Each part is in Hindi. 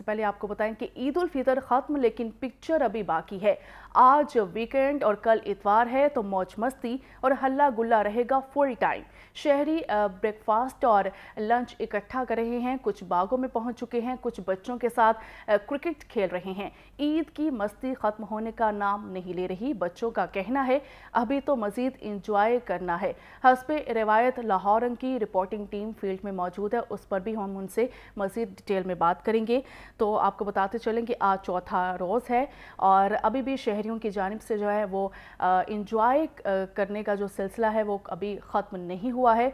सबसे पहले आपको बताएं कि ईद उल फितर खत्म लेकिन पिक्चर अभी बाकी है आज वीकेंड और कल इतवार है तो मौज मस्ती और हल्ला गुल्ला रहेगा फुल टाइम शहरी ब्रेकफास्ट और लंच इकट्ठा कर रहे हैं कुछ बागों में पहुंच चुके हैं कुछ बच्चों के साथ क्रिकेट खेल रहे हैं ईद की मस्ती खत्म होने का नाम नहीं ले रही बच्चों का कहना है अभी तो मज़ीद इंजॉय करना है हसब रिवायत लाहौरंग की रिपोर्टिंग टीम फील्ड में मौजूद है उस पर भी हम उनसे मज़ीद डिटेल में बात करेंगे तो आपको बताते चलें कि आज चौथा रोज़ है और अभी भी शहरीों की जानब से जो है वो इंजॉय करने का जो सिलसिला है वो अभी ख़त्म नहीं हुआ है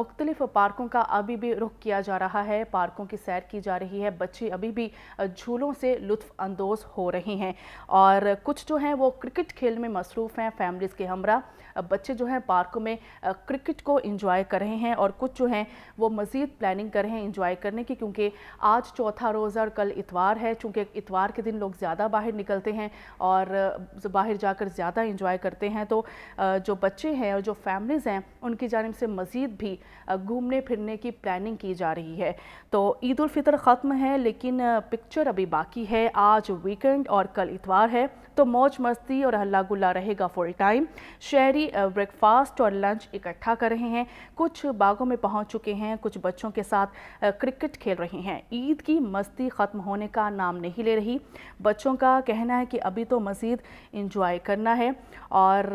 मुख्तलिफ पार्कों का अभी भी रुख किया जा रहा है पार्कों की सैर की जा रही है बच्चे अभी भी झूलों से लुफानंदोज़ हो रहे हैं और कुछ जो हैं वो क्रिकेट खेल में मसरूफ़ हैं फैमिलीज़ के हमरा बच्चे जो हैं पार्क में क्रिकेट को इंजॉय कर रहे हैं और कुछ जो हैं वो मज़ीद प्लानिंग कर रहे हैं इंजॉय करने की क्योंकि आज चौथा रोज़ और कल इतवार है चूँकि इतवार के दिन लोग ज़्यादा बाहर निकलते हैं और बाहर जाकर ज़्यादा इंजॉय करते हैं तो जो बच्चे हैं और जो फैमिलीज़ हैं उनकी जानब से मज़ीद भी घूमने फिरने की प्लानिंग की जा रही है तो ईद फितर ख़त्म है लेकिन पिक्चर अभी बाकी है आज वीकेंड और कल इतवार है तो मौज मस्ती और हल्ला गुल्ला रहेगा फुल टाइम शहरी भी ब्रेकफास्ट और लंच इकट्ठा कर रहे हैं कुछ बागों में पहुंच चुके हैं कुछ बच्चों के साथ क्रिकेट खेल रहे हैं ईद की मस्ती ख़त्म होने का नाम नहीं ले रही बच्चों का कहना है कि अभी तो मज़ीद इंजॉय करना है और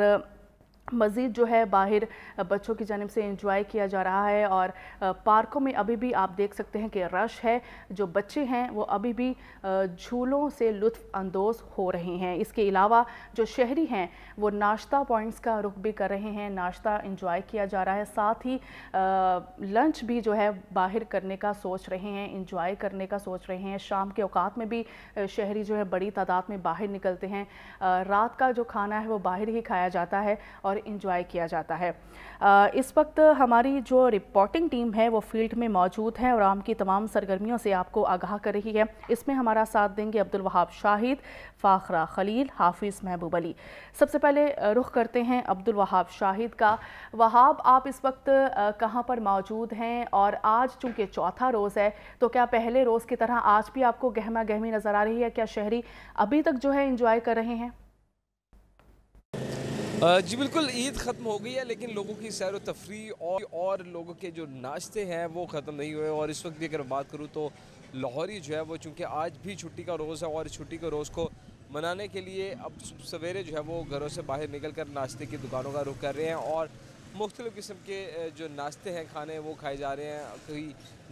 मज़ीद जो है बाहर बच्चों की जानब से इंजॉय किया जा रहा है और पार्कों में अभी भी आप देख सकते हैं कि रश है जो बच्चे हैं वो अभी भी झूलों से लुफ़ानंदोज़ हो रहे हैं इसके अलावा जो शहरी हैं वो नाश्ता पॉइंट्स का रुख भी कर रहे हैं नाश्ता इंजॉय किया जा रहा है साथ ही लंच भी जो है बाहर करने का सोच रहे हैं इंजॉय करने का सोच रहे हैं शाम के अवकात में भी शहरी जो है बड़ी तादाद में बाहर निकलते हैं रात का जो खाना है वो बाहर ही खाया जाता है और इंजॉय किया जाता है इस वक्त हमारी जो रिपोर्टिंग टीम है वो फील्ड में मौजूद है और आम की तमाम सरगर्मियों से आपको आगाह कर रही है इसमें हमारा साथ देंगे अब्दुल वहाब शाहिद फ़ाखरा खलील हाफिज़ महबूब अली सबसे पहले रुख करते हैं अब्दुल वहाब शाहिद का वहाब आप इस वक्त कहाँ पर मौजूद हैं और आज चूँकि चौथा रोज़ है तो क्या पहले रोज़ की तरह आज भी आपको गहमा गहमी नज़र आ रही है क्या शहरी अभी तक जो है इंजॉय कर रहे हैं जी बिल्कुल ईद ख़त्म हो गई है लेकिन लोगों की सैर व तफरी और और लोगों के जो नाश्ते हैं वो ख़त्म नहीं हुए और इस वक्त भी अगर बात करूँ तो लाहौरी जो है वो चूँकि आज भी छुट्टी का रोज़ है और छुट्टी के रोज़ को मनाने के लिए अब सवेरे जो है वो घरों से बाहर निकल कर नाश्ते की दुकानों का रुख कर रहे हैं और मुख्तलिफ़ किस्म के जो नाश्ते हैं खाने वो खाए जा रहे हैं कहीं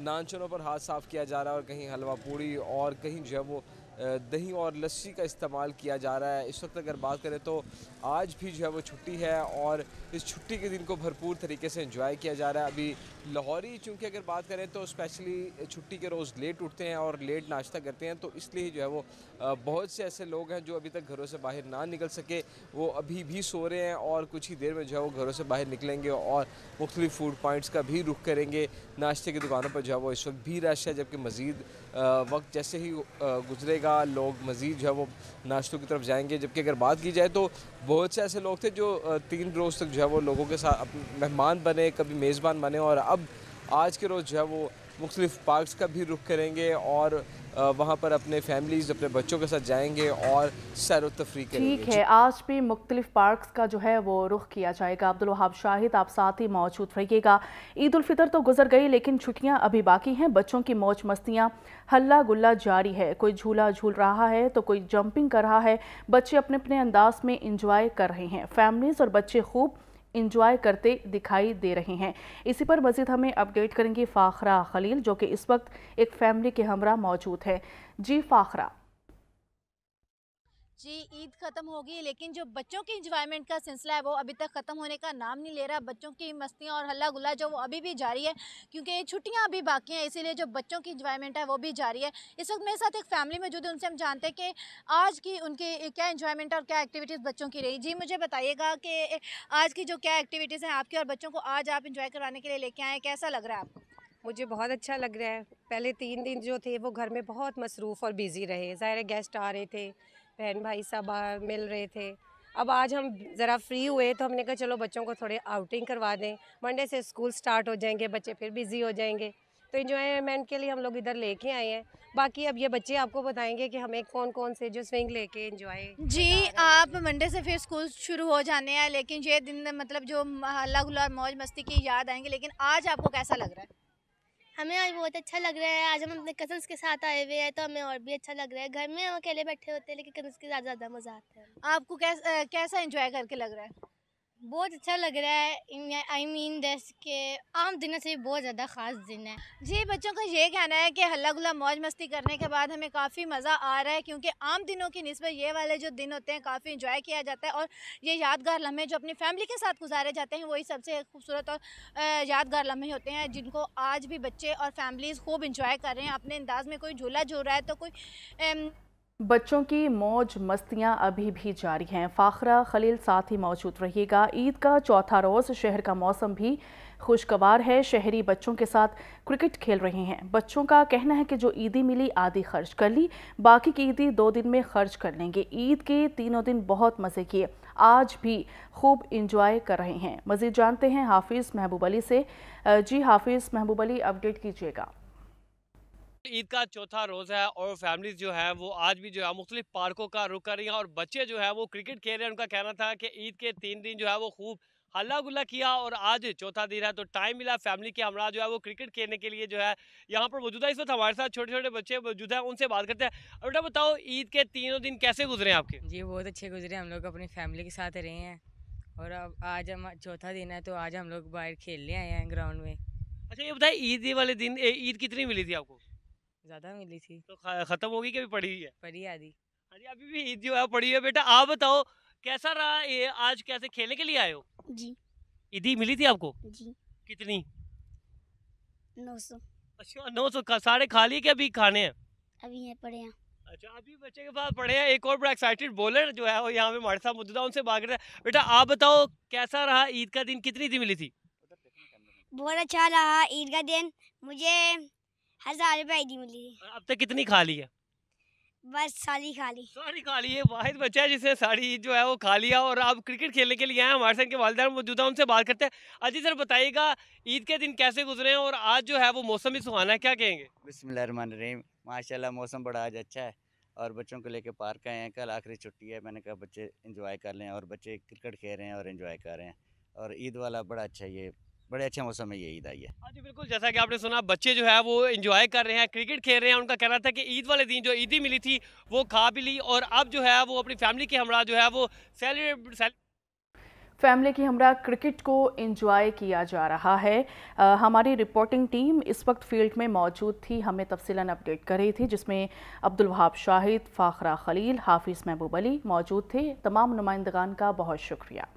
नानचनों पर हाथ साफ़ किया जा रहा है और कहीं हलवा पूड़ी और कहीं जो है वो दही और लस्सी का इस्तेमाल किया जा रहा है इस वक्त अगर बात करें तो आज भी जो है वो छुट्टी है और इस छुट्टी के दिन को भरपूर तरीके से इंजॉय किया जा रहा है अभी लाहौरी चूँकि अगर बात करें तो स्पेशली छुट्टी के रोज़ लेट उठते हैं और लेट नाश्ता करते हैं तो इसलिए जो है वो बहुत से ऐसे लोग हैं जो अभी तक घरों से बाहर ना निकल सके वो अभी भी सो रहे हैं और कुछ ही देर में जो है वो घरों से बाहर निकलेंगे और मुख्तलिफ फूड पॉइंट्स का भी रुख करेंगे नाश्ते की दुकानों पर जो है वो इस वक्त भी रश है जबकि मज़ीद वक्त जैसे ही गुजरेगा रहेगा लोग मज़ीद जो है वो नाश्तों की तरफ जाएंगे जबकि अगर बात की जाए तो बहुत से ऐसे लोग थे जो तीन रोज़ तक जो है वो लोगों के साथ मेहमान बने कभी मेज़बान बने और अब आज के रोज़ जो है वो मुख्तलिफ पार्कस का भी रुख करेंगे और वहाँ पर अपने फैमिलीज़ अपने बच्चों के साथ जाएंगे और सैर तफरी करेंगे ठीक है आज भी मुख्तलिफ पार्कस का जो है वो रुख किया जाएगा अब्दुल वहाब शाहिद आप साथ ही मौजूद रहिएगा ईद उलफितर तो गुजर गई लेकिन छुट्टियाँ अभी बाकी हैं बच्चों की मौज मस्तियाँ हल्ला गुल्ला जारी है कोई झूला झूल रहा है तो कोई जंपिंग कर रहा है बच्चे अपने अपने अंदाज में इंजॉय कर रहे हैं फैमिलीज़ और बच्चे खूब इंजॉय करते दिखाई दे रहे हैं इसी पर मजीद हमें अपडेट करेंगी फ़ाखरा खलील जो कि इस वक्त एक फैमिली के हमरा मौजूद है जी फ़ाखरा जी ईद ख़त्म होगी लेकिन जो बच्चों की इंजॉयमेंट का सिलसिला है वो अभी तक ख़त्म होने का नाम नहीं ले रहा बच्चों की मस्तियाँ और हल्ला गुल्ला जो वो अभी भी जारी है क्योंकि छुट्टियाँ अभी बाकी हैं इसीलिए जो बच्चों की इंजॉयमेंट है वो भी जारी है इस वक्त मेरे साथ एक फैमिली मौजूद है उनसे हम जानते हैं कि आज की उनकी क्या इंजॉयमेंट और क्या एक्टिविटीज़ बच्चों की रही जी मुझे बताइएगा कि आज की जो क्या एक्टिविटीज़ हैं आपकी और बच्चों को आज आप इंजॉय कराने के लिए लेके आए कैसा लग रहा है आपको मुझे बहुत अच्छा लग रहा है पहले तीन दिन जो थे वो घर में बहुत मसरूफ़ और बिज़ी रहे ज़ाहिर गेस्ट आ रहे थे बहन भाई सब मिल रहे थे अब आज हम ज़रा फ्री हुए तो हमने कहा चलो बच्चों को थोड़े आउटिंग करवा दें मंडे से स्कूल स्टार्ट हो जाएंगे बच्चे फिर बिज़ी हो जाएंगे तो इन्जॉयमेंट के लिए हम लोग इधर लेके आए हैं बाकी अब ये बच्चे आपको बताएंगे कि हमें कौन कौन से जो स्विंग लेके एंजॉय जी आप मंडे से फिर स्कूल शुरू हो जाने हैं लेकिन ये दिन मतलब जो हल्ला गुला मौज मस्ती की याद आएंगे लेकिन आज आपको कैसा लग रहा है हमें आज बहुत अच्छा लग रहा है आज हम अपने कजन्स के साथ आए हुए हैं तो हमें और भी अच्छा लग रहा है घर में हम अकेले बैठे होते हैं लेकिन कजन्स के साथ ज़्यादा मज़ा आता है आपको कैसा कैसा इन्जॉय करके लग रहा है बहुत अच्छा लग रहा है आई मीन दस के आम दिनों से बहुत ज़्यादा ख़ास दिन है जी बच्चों का ये कहना है कि हल्ला गुला मौज मस्ती करने के बाद हमें काफ़ी मज़ा आ रहा है क्योंकि आम दिनों की नस्बत ये वाले जो दिन होते हैं काफ़ी इंजॉय किया जाता है और ये यादगार लम्हे जो अपनी फैमिली के साथ गुजारे जाते हैं वही सबसे खूबसूरत और यादगार लम्हे होते हैं जिनको आज भी बच्चे और फैमिलीज़ खूब इंजॉय कर रहे हैं अपने अंदाज में कोई झूला झूल रहा है तो कोई बच्चों की मौज मस्तियां अभी भी जारी हैं फाखरा खलील साथ ही मौजूद रहिएगा ईद का चौथा रोज़ शहर का मौसम भी खुशगवार है शहरी बच्चों के साथ क्रिकेट खेल रहे हैं बच्चों का कहना है कि जो ईदी मिली आधी खर्च कर ली बाकी की ईदी दो दिन में खर्च कर लेंगे ईद के तीनों दिन बहुत मज़े किए आज भी खूब इंजॉय कर रहे हैं मज़ीद जानते हैं हाफिज़ महबूब अली से जी हाफिज़ महबूब अली अपडेट कीजिएगा ईद का चौथा रोज़ है और फैमिलीज जो है वो आज भी जो है मुख्तलिफ पार्कों का रुख कर रही हैं और बच्चे जो है वो क्रिकेट खेल रहे हैं उनका कहना था कि ईद के तीन दिन जो है वो खूब हल्ला गुल्ला किया और आज चौथा दिन है तो टाइम मिला फैमिली के हमारा जो है वो क्रिकेट खेलने के लिए जो है यहाँ पर मौजूद है इस वक्त हमारे साथ छोटे छोटे बच्चे मौजूद हैं उनसे बात करते हैं बेटा बताओ ईद के तीनों दिन कैसे गुजरे हैं आपके जी बहुत अच्छे गुजरे हम लोग अपनी फैमिली के साथ रहे हैं और अब आज हम चौथा दिन है तो आज हम लोग बाहर खेलने आए हैं ग्राउंड में अच्छा ये बताए ईद वाले दिन ईद कितनी मिली थी आपको ज़्यादा मिली थी तो ख़त्म होगी कि अभी पढ़ी हुई है पढ़ी आधी अरे अभी भी ईद जो है पढ़ी है बेटा आप बताओ कैसा रहा ये आज कैसे खेलने के लिए आए हो जी ईदी मिली थी आपको जी कितनी नौ सौ अच्छा नौ सौ सारे खा लिए कि अभी खाने हैं अभी है पड़े हैं अच्छा अभी बच्चे के पास पढ़े हैं एक और बड़ा एक्साइटेड बॉलर जो है वो यहाँ पे हमारे साहब मौजूद है उनसे बात कर बेटा आप बताओ कैसा रहा ईद का दिन कितनी थी मिली थी बहुत अच्छा रहा ईद का दिन मुझे हजार रुपए की मिली अब तक कितनी खा ली है बस सारी खा ली सारी खा ली है वाहिद बच्चा है जिसने साड़ी जो है वो खा लिया और आप क्रिकेट खेलने के लिए आए हमारे साथ के वालदार मौजूदा उनसे बात करते हैं अजी सर बताइएगा ईद के दिन कैसे गुजरे हैं और आज जो है वो मौसम भी सुहाना है क्या कहेंगे बिस्मिल्लाम माशाल्लाह मौसम बड़ा आज अच्छा है और बच्चों को लेके पार्क आए हैं कल आखिरी छुट्टी है मैंने कहा बच्चे इंजॉय कर लें और बच्चे क्रिकेट खेल रहे हैं और इन्जॉय कर रहे हैं और ईद वाला बड़ा अच्छा ये बड़े अच्छे मौसम में ये ईद आई है हाँ जी बिल्कुल जैसा कि आपने सुना बच्चे जो है वो इन्जॉय कर रहे हैं क्रिकेट खेल रहे हैं उनका कहना था कि ईद वाले दिन जो ईदी मिली थी वो खा भी ली और अब जो है वो अपनी फैमिली के हमरा जो है वो सेलिब्रेट फैमिली की हमरा क्रिकेट को एंजॉय किया जा रहा है आ, हमारी रिपोर्टिंग टीम इस वक्त फील्ड में मौजूद थी हमें तफसीला अपडेट कर रही थी जिसमें अब्दुल वहाब शाहिद फ़ाखरा खलील हाफिज़ महबूब अली मौजूद थे तमाम नुमाइंदगान का बहुत शुक्रिया